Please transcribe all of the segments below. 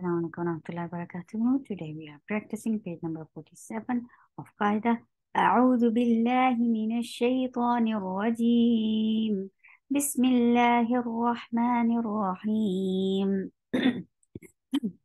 Today we are practicing page number 47 of Qaeda. A'udhu billahi minash shaytanir rajim. Bismillahir rahmanir rahim.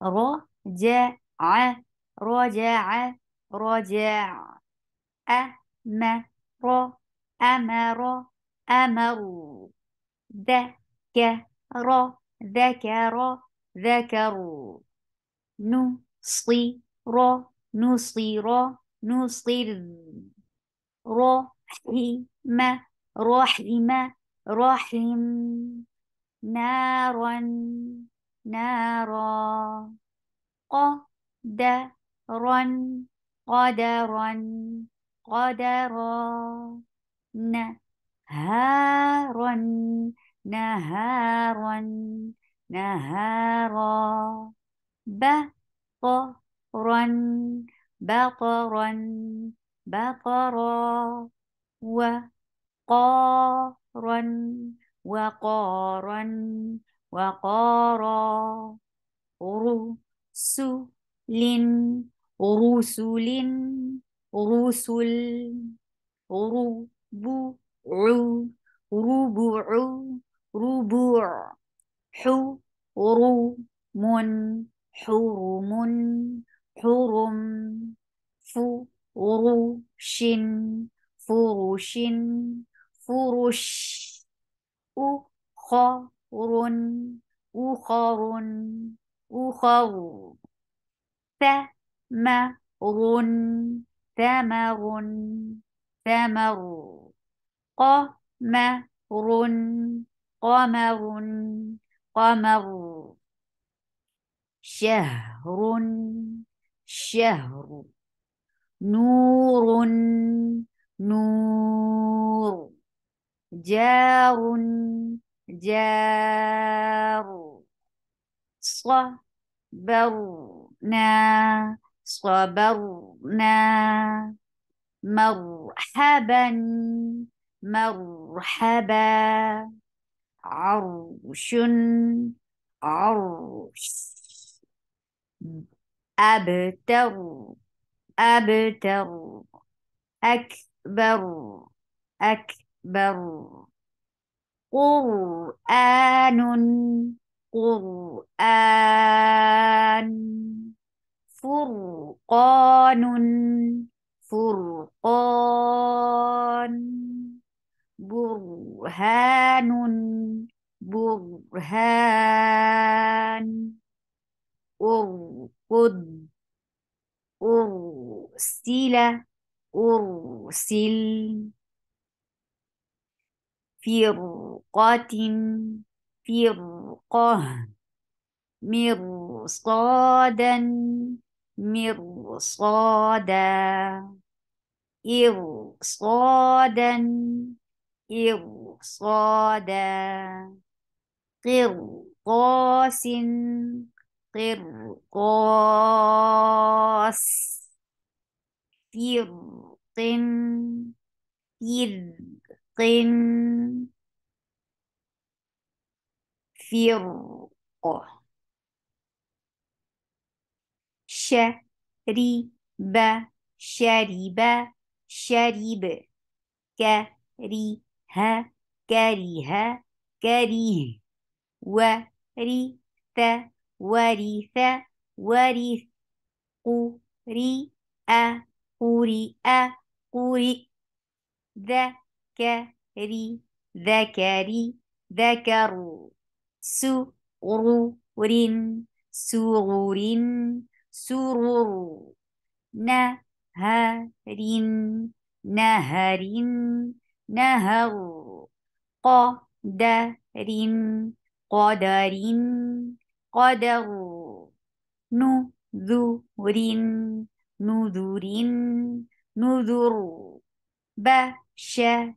Raja'a, raja'a, raja'a. Amara, amara, amaru. Dakara, dakara. ذكروا نصير نصير نصير رحم رحم رحم نارا نارا قدرا قدرا قدرا نهارا نهارا نهارا بقرا بقرا بقرا وقارا وقارا وقارا رسل رسل رسل ربع ربع ربع حو حرم حرم فروش فروش فرش أخر أخر أخر ثمر ثمر ثمر قمر قمر قمر شهر شهر نور نور جار جار صبرنا صبرنا مرحبا مرحبا عرش عرش أبتغ أبتغ أكبر أكبر قرآن قرآن فرقان فرقان برهان برهان أرقد أرسل أرسل فرقة فرقة مرصادا مرصادا إرصادا إرصادا قرقاس قرقاس فرق فرق فرق شرب شرب شرب كره كره كره وريث ورث ورث قرئ قرئ قرئ ذكري ذكري ذكر سرور سرور سرور نهر نهر نهر قدر قدر قدر نذر نذر نذر بشر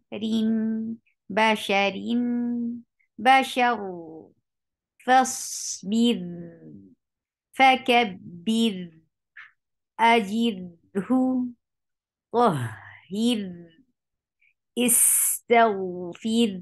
بشرين بشر فاصبر فكبر أجره طهر استغفر